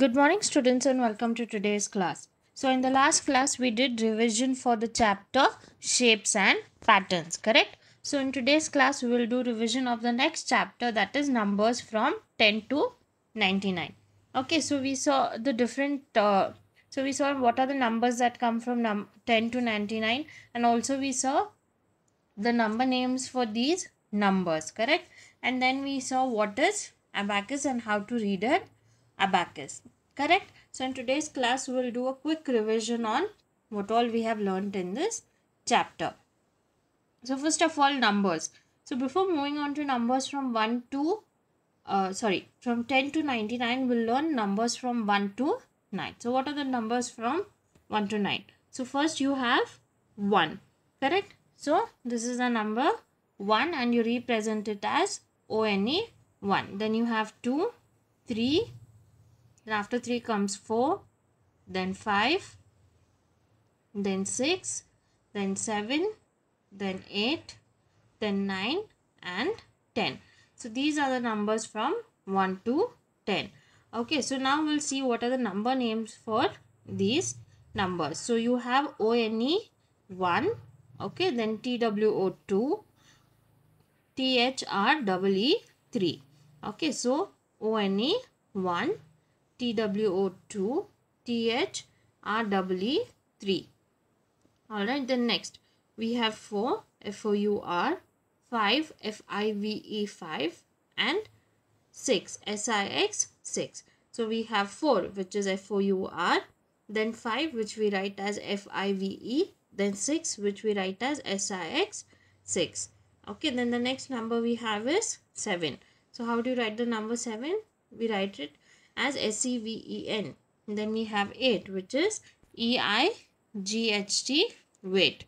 Good morning students and welcome to today's class. So in the last class we did revision for the chapter shapes and patterns correct. So in today's class we will do revision of the next chapter that is numbers from 10 to 99. Okay so we saw the different uh, so we saw what are the numbers that come from num 10 to 99 and also we saw the number names for these numbers correct and then we saw what is abacus and how to read it abacus. Correct? So in today's class, we will do a quick revision on what all we have learned in this chapter. So first of all, numbers. So before moving on to numbers from 1 to, uh, sorry, from 10 to 99, we'll learn numbers from 1 to 9. So what are the numbers from 1 to 9? So first you have 1, correct? So this is the number 1 and you represent it as ONE 1. Then you have 2, 3, then after 3 comes 4, then 5, then 6, then 7, then 8, then 9 and 10. So these are the numbers from 1 to 10. Okay, so now we'll see what are the number names for mm-hmm. these numbers. So you have ONE 1, okay, then TWO 2, THR 3. Okay, so ONE 1, TWO2, TH, 3. Alright, then next we have 4 FOUR, 5 FIVE 5 and 6 SIX 6. So we have 4 which is FOUR, then 5 which we write as FIVE, then 6 which we write as SIX 6. Okay, then the next number we have is 7. So how do you write the number 7? We write it as S-E-V-E-N. Then we have 8 which is E-I-G-H-T weight.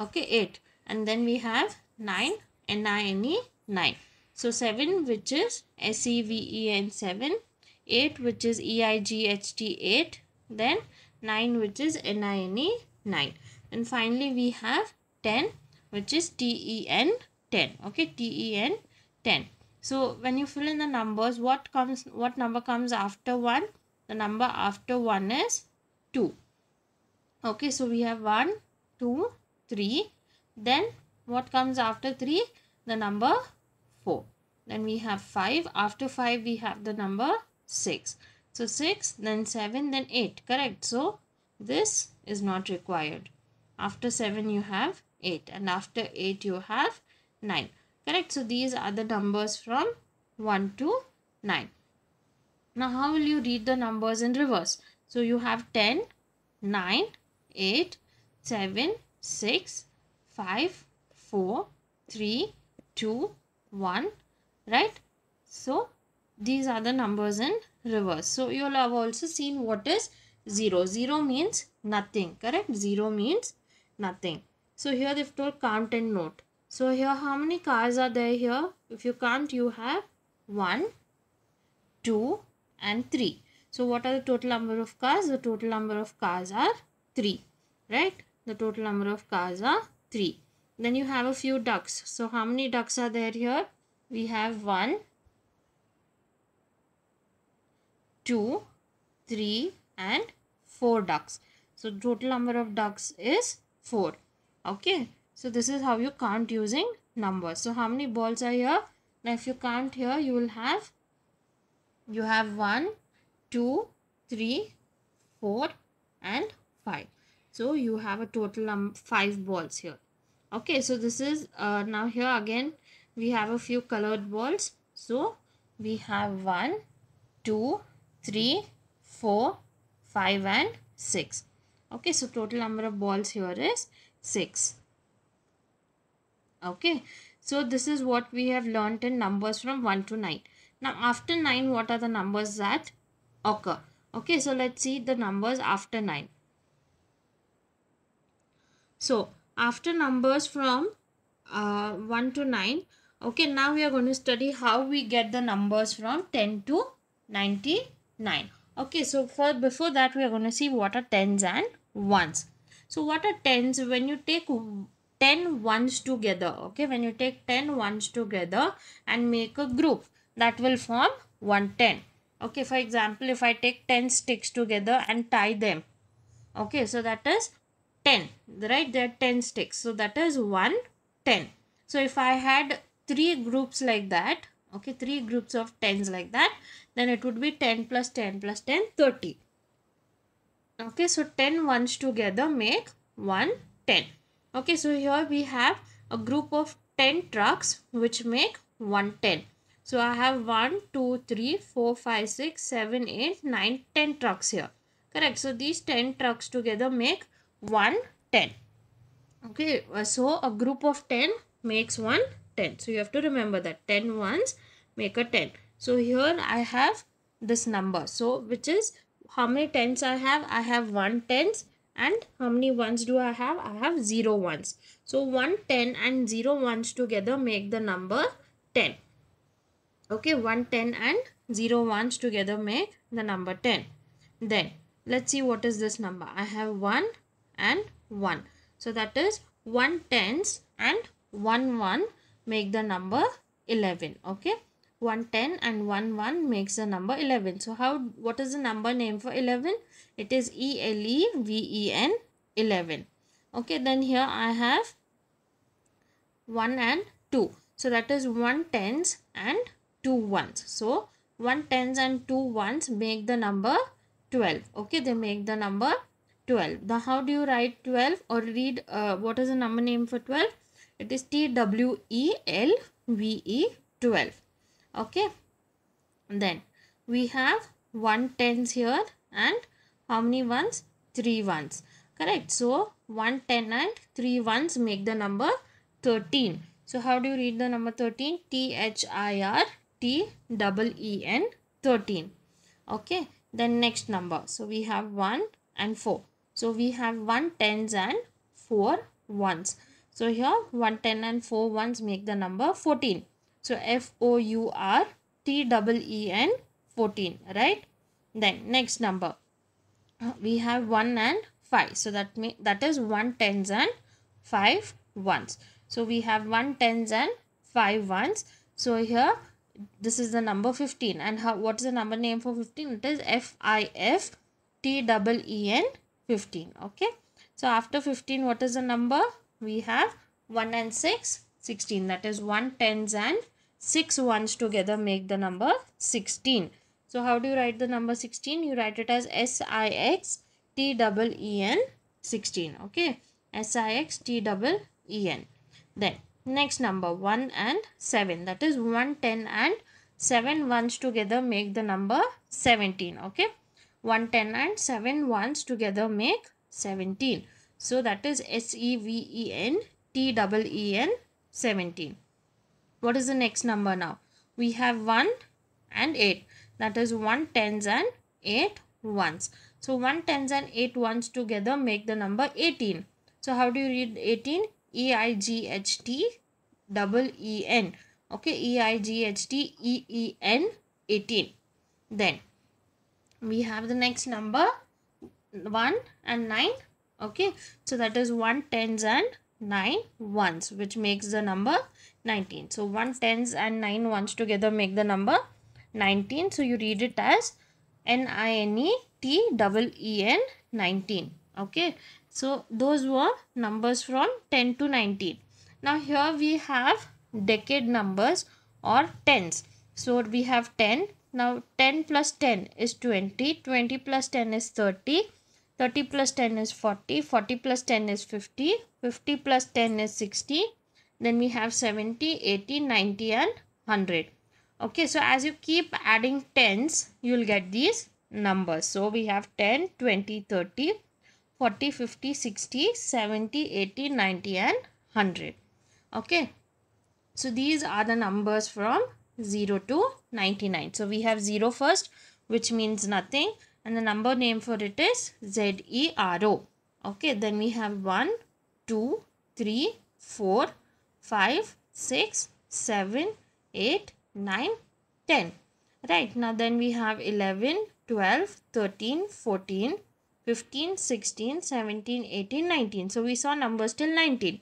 Okay, 8. And then we have 9 N-I-N-E 9. So 7 which is S-E-V-E-N 7. 8 which is E-I-G-H-T 8. Then 9 which is N-I-N-E 9. And finally we have 10 which is T-E-N 10. Okay, T-E-N 10. So when you fill in the numbers, what comes what number comes after 1? The number after 1 is 2. Okay, so we have 1, 2, 3. Then what comes after 3? The number 4. Then we have 5. After 5, we have the number 6. So 6, then 7, then 8. Correct. So this is not required. After 7, you have 8. And after 8, you have 9. Correct. So these are the numbers from 1 to 9. Now how will you read the numbers in reverse? So you have 10, 9, 8, 7, 6, 5, 4, 3, 2, 1, right? So these are the numbers in reverse. So you will have also seen what is 0. 0 means nothing, correct? 0 means nothing. So here they've told count and note. So here how many cars are there here? If you count you have 1, 2 and 3. So what are the total number of cars? The total number of cars are 3. Right? The total number of cars are 3. Then you have a few ducks. So how many ducks are there here? We have 1, 2, 3 and 4 ducks. So total number of ducks is 4. Okay. So this is how you count using numbers. So how many balls are here? Now if you count here, you will have, you have 1, 2, 3, 4 and 5. So you have a total um, 5 balls here. Okay, so this is, uh, now here again, we have a few colored balls. So we have 1, 2, 3, 4, 5 and 6. Okay, so total number of balls here is 6 okay so this is what we have learnt in numbers from 1 to 9 now after 9 what are the numbers that occur okay so let's see the numbers after 9 so after numbers from uh, 1 to 9 okay now we are going to study how we get the numbers from 10 to 99 okay so for before that we are going to see what are tens and ones so what are tens when you take 10 ones together okay when you take 10 ones together and make a group that will form 110 okay for example if i take 10 sticks together and tie them okay so that is 10 right there are 10 sticks so that is 110 so if i had three groups like that okay three groups of tens like that then it would be 10 plus 10 plus 10 30 okay so 10 ones together make 110 okay so here we have a group of 10 trucks which make 110 so i have 1 2 3 4 5 6 7 8 9 10 trucks here correct so these 10 trucks together make 110 okay uh, so a group of 10 makes 110 so you have to remember that 10 ones make a 10 so here i have this number so which is how many tens i have i have 1 and how many ones do I have? I have 0 ones. So 1 10 and 0 ones together make the number 10. Okay, 1 10 and 0 ones together make the number 10. Then let's see what is this number. I have 1 and 1. So that is 1 tens and 1 1 make the number 11. Okay. 1 10 and 1 1 makes the number 11. So how what is the number name for 11? It is E-L-E-V-E-N 11. Okay, then here I have 1 and 2. So that is 1 tens and 2 ones. So 1 tens and 2 ones make the number 12. Okay, they make the number 12. Now how do you write 12 or read uh, what is the number name for 12? It is twelve? 12. Okay, then we have 1 tens here and how many ones? 3 ones. Correct. So 1, 10 and 3 ones make the number 13. So how do you read the number 13? T-H-I-R-T-E-E-N 13. Okay. Then next number. So we have 1 and 4. So we have 1 tens and 4 ones. So here 1 10 and 4 ones make the number 14. So F O U R T E E N 14. Right. Then next number we have 1 and 5. So that mean that is 1 tens and 5 ones. So we have 1 tens and 5 ones. So here this is the number 15 and how what is the number name for 15 it is f i f t double e n 15 okay so after 15 what is the number we have 1 and 6 16 that is 1 tens and 6 ones together make the number 16 so how do you write the number 16? You write it as S-I-X-T-double-E-N 16. Okay. S-I-X-T-double-E-N. Then next number 1 and 7. That is 1, 10 and 7 ones together make the number 17. Okay. 1, 10 and 7 ones together make 17. So that is S-E-V-E-N T-double-E-N 17. What is the next number now? We have 1 and 8 that is 1 tens and 8 ones. So 1 tens and 8 ones together make the number 18. So how do you read 18? E-I-G-H-T double E-N. Okay, E-I-G-H-T E-E-N 18. Then we have the next number 1 and 9. Okay, so that is 1 tens and 9 ones which makes the number 19. So 1 tens and 9 ones together make the number 19. So you read it as N-I-N-E-T double E-N 19. Okay. So those were numbers from 10 to 19. Now here we have decade numbers or tens. So we have 10. Now 10 plus 10 is 20. 20 plus 10 is 30. 30 plus 10 is 40. 40 plus 10 is 50. 50 plus 10 is 60. Then we have 70, 80, 90 and 100 okay so as you keep adding tens you will get these numbers so we have 10 20 30 40 50 60 70 80 90 and 100 okay so these are the numbers from 0 to 99 so we have 0 first which means nothing and the number name for it is zero okay then we have 1 2 3 4 5 6 7 8 9, 10. Right, now then we have 11, 12, 13, 14, 15, 16, 17, 18, 19. So we saw numbers till 19.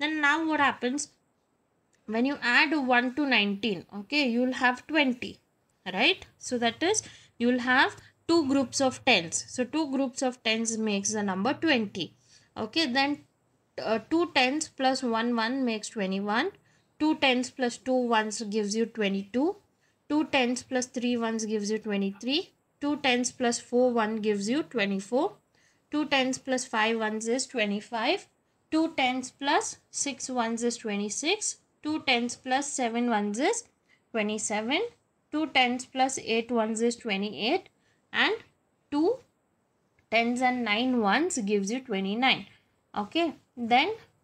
Then now what happens? When you add 1 to 19, okay, you'll have 20, right? So that is, you'll have two groups of tens. So two groups of tens makes the number 20. Okay, then uh, two tens plus one one makes 21. 2 tens plus 2 ones gives you 22. 2 tens plus 3 ones gives you 23. 2 tens plus 4 1 gives you 24. 2 tens plus 5 ones is 25. 2 tens plus 6 ones is 26. 2 tens plus 7 ones is 27. 2 tens plus 8 ones is 28. And 2 tens and 9 ones gives you 29. Okay. Then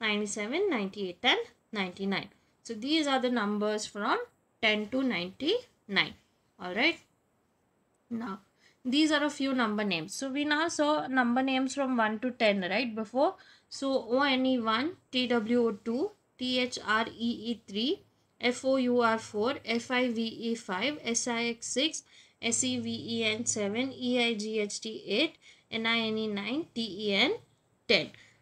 97, 98 and 99. So these are the numbers from 10 to 99. Alright. Now these are a few number names. So we now saw number names from 1 to 10 right before. So ONE1, TWO2, THREE3, FOUR4, FIVE5, SIX6, SEVEN7, EIGHT8, NINE9, TEN10.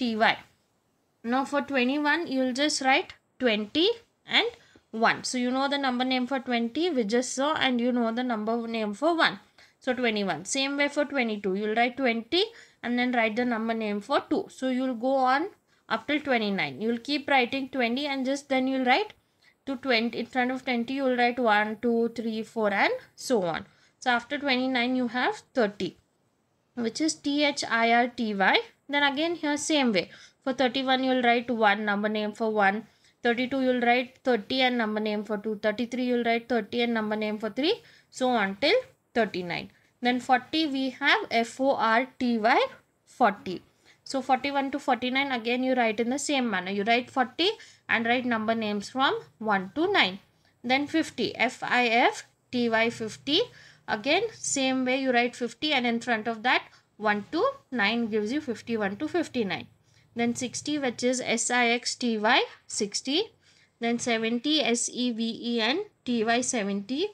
ty. Now for 21, you will just write 20 and 1. So you know the number name for 20 we just saw and you know the number name for 1. So 21. Same way for 22. You will write 20 and then write the number name for 2. So you will go on up till 29. You will keep writing 20 and just then you will write to 20. In front of 20 you will write 1, 2, 3, 4 and so on. So after 29 you have 30 which is T H I R T Y then again here same way. For 31 you will write 1 number name for 1. 32 you will write 30 and number name for 2. 33 you will write 30 and number name for 3. So until 39. Then 40 we have F-O-R-T-Y 40. So 41 to 49 again you write in the same manner. You write 40 and write number names from 1 to 9. Then 50 F-I-F-T-Y 50. Again same way you write 50 and in front of that 1 to 9 gives you 51 to 59. Then 60 which is SIXTY 60. Then 70 S-E-V-E-N-T-Y TY 70.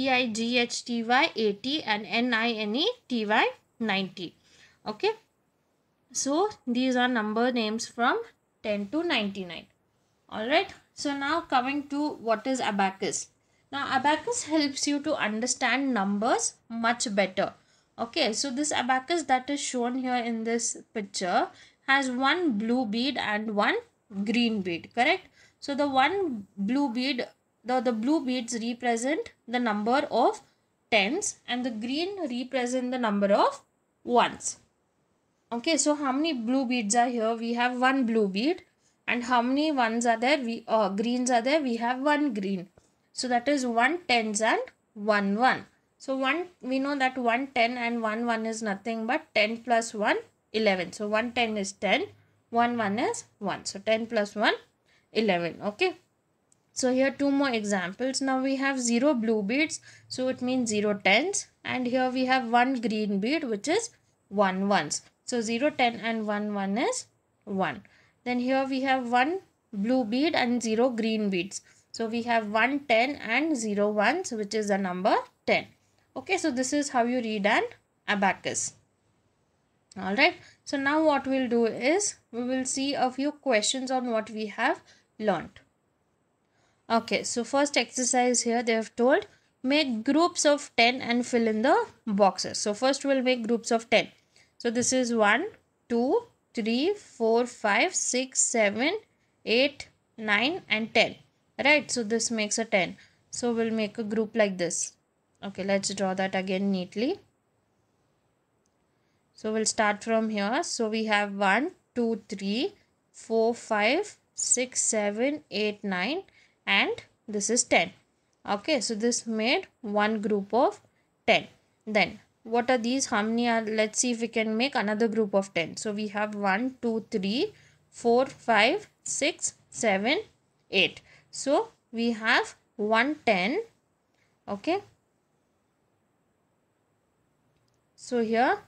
E-I-G-H-T-Y 80 and NINETY 90. Okay. So these are number names from 10 to 99. Alright. So now coming to what is abacus. Now abacus helps you to understand numbers much better okay so this abacus that is shown here in this picture has one blue bead and one green bead correct so the one blue bead the, the blue beads represent the number of tens and the green represent the number of ones okay so how many blue beads are here we have one blue bead and how many ones are there we uh, greens are there we have one green so that is one tens and one one so 1, we know that 1, 10 and 1, 1 is nothing but 10 plus 1, 11. So 1, 10 is 10, 1, 1 is 1. So 10 plus 1, 11. Okay. So here two more examples. Now we have 0 blue beads. So it means 0 tens. And here we have 1 green bead which is 1 ones. So 0, 10 and 1, 1 is 1. Then here we have 1 blue bead and 0 green beads. So we have 1, 10 and 0 ones which is the number 10 okay so this is how you read an abacus all right so now what we'll do is we will see a few questions on what we have learned okay so first exercise here they have told make groups of 10 and fill in the boxes so first we'll make groups of 10 so this is 1 2 3 4 5 6 7 8 9 and 10 right so this makes a 10 so we'll make a group like this okay let's draw that again neatly so we'll start from here so we have 1 2 3 4 5 6 7 8 9 and this is 10 okay so this made one group of 10 then what are these how many are let's see if we can make another group of 10 so we have 1 2 3 4 5 6 7 8 so we have 110 okay So here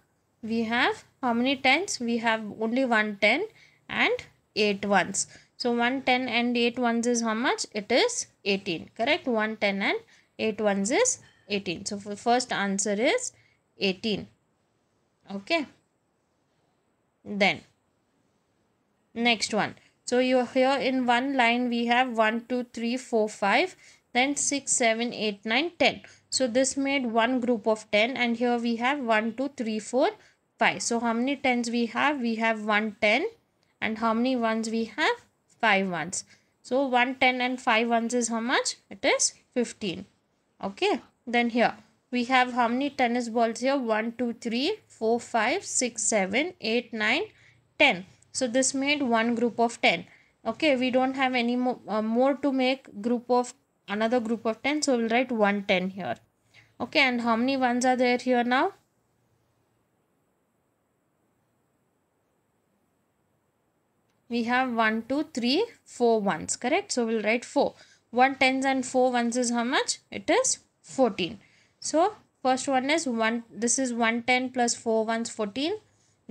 we have how many tens? We have only one ten and eight ones. So one ten and eight ones is how much? It is 18. Correct? One ten and eight ones is 18. So for first answer is 18. Okay. Then next one. So you here in one line we have 1, 2, 3, 4, 5, then 6, 7, 8, 9, 10. So this made one group of 10 and here we have 1, 2, 3, 4, 5. So how many 10s we have? We have 1, 10 and how many 1s we have? 5 1s. So 1, 10 and 5 1s is how much? It is 15. Okay. Then here we have how many tennis balls here? 1, 2, 3, 4, 5, 6, 7, 8, 9, 10. So this made one group of 10. Okay, we don't have any more, uh, more to make group of another group of 10. So we'll write 110 here okay and how many ones are there here now we have 1 2 3 4 ones correct so we'll write 4 1 tens and 4 ones is how much it is 14 so first one is 1 this is 110 plus 4 ones 14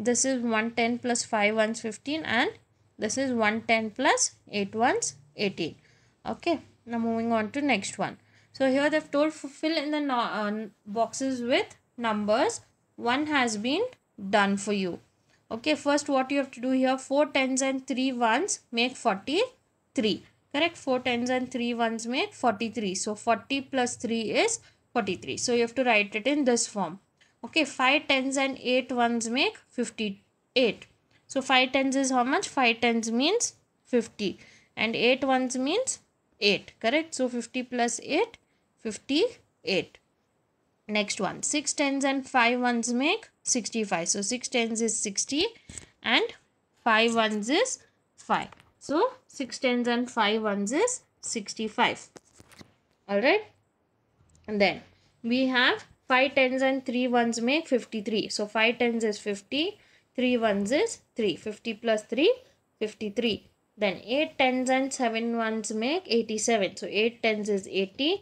this is 110 plus 5 ones 15 and this is 110 plus 8 ones 18 okay now moving on to next one so here they've told fill in the no uh, boxes with numbers. One has been done for you. Okay, first what you have to do here, 4 tens and 3 ones make 43. Correct, 4 tens and 3 ones make 43. So 40 plus 3 is 43. So you have to write it in this form. Okay, 5 tens and 8 ones make 58. So 5 tens is how much? 5 tens means 50 and 8 ones means 8. Correct, so 50 plus 8 58. Next one, 6 tens and 5 ones make 65. So 6 tens is 60 and 5 ones is 5. So 6 tens and 5 ones is 65. Alright. And then we have 5 tens and 3 ones make 53. So 5 tens is 50, 3 ones is 3. 50 plus 3, 53. Then 8 tens and 7 ones make 87. So 8 tens is 80,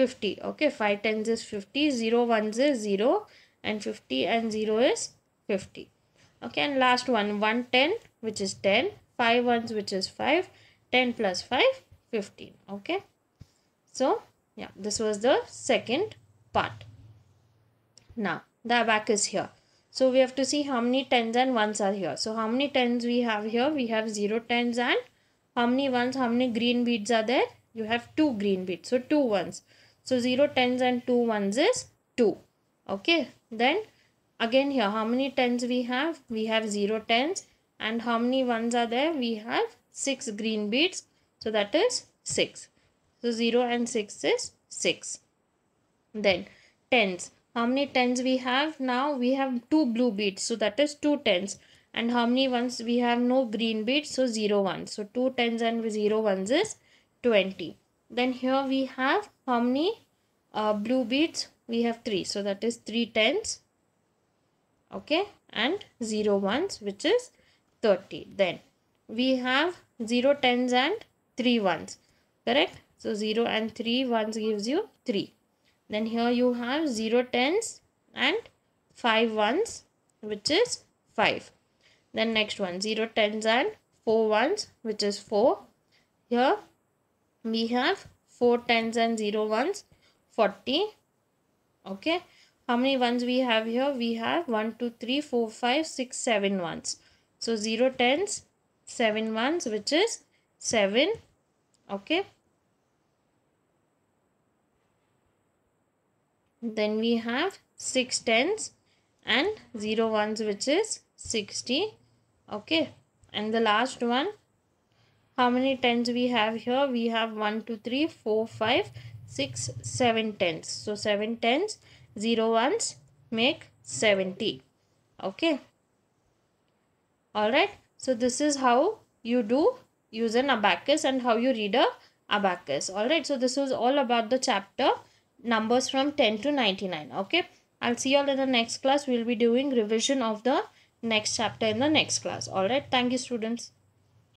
50 okay 5 times is 50 0 ones is 0 and 50 and 0 is 50 okay and last one 110 which is 10 5 ones which is 5 10 plus 5 15 okay so yeah this was the second part now the back is here so we have to see how many tens and ones are here so how many tens we have here we have 0 tens and how many ones how many green beads are there you have two green beads so two ones so 0 tens and 2 ones is 2. Okay. Then again here how many tens we have? We have 0 tens and how many ones are there? We have 6 green beads. So that is 6. So 0 and 6 is 6. Then tens. How many tens we have? Now we have 2 blue beads. So that is 2 tens and how many ones we have no green beads so 0 ones. so 2 tens and 0 ones is 20 then here we have how many uh, blue beads we have 3 so that is three tens. okay and zero ones, which is 30 then we have zero tens and three ones. correct so 0 and three ones gives you 3 then here you have zero tens and five ones, which is 5 then next one, zero tens and four ones, which is 4 here we have 4 tens and 0 ones 40 okay how many ones we have here we have 1 2 3 4 5 6 7 ones so 0 tens 7 ones which is 7 okay then we have 6 tens and 0 ones which is 60 okay and the last one how many tens we have here we have 1 2 3 4 5 6 7 tens so 7 tens 0 ones make 70 okay all right so this is how you do use an abacus and how you read a abacus all right so this was all about the chapter numbers from 10 to 99 okay i'll see you all in the next class we'll be doing revision of the next chapter in the next class all right thank you students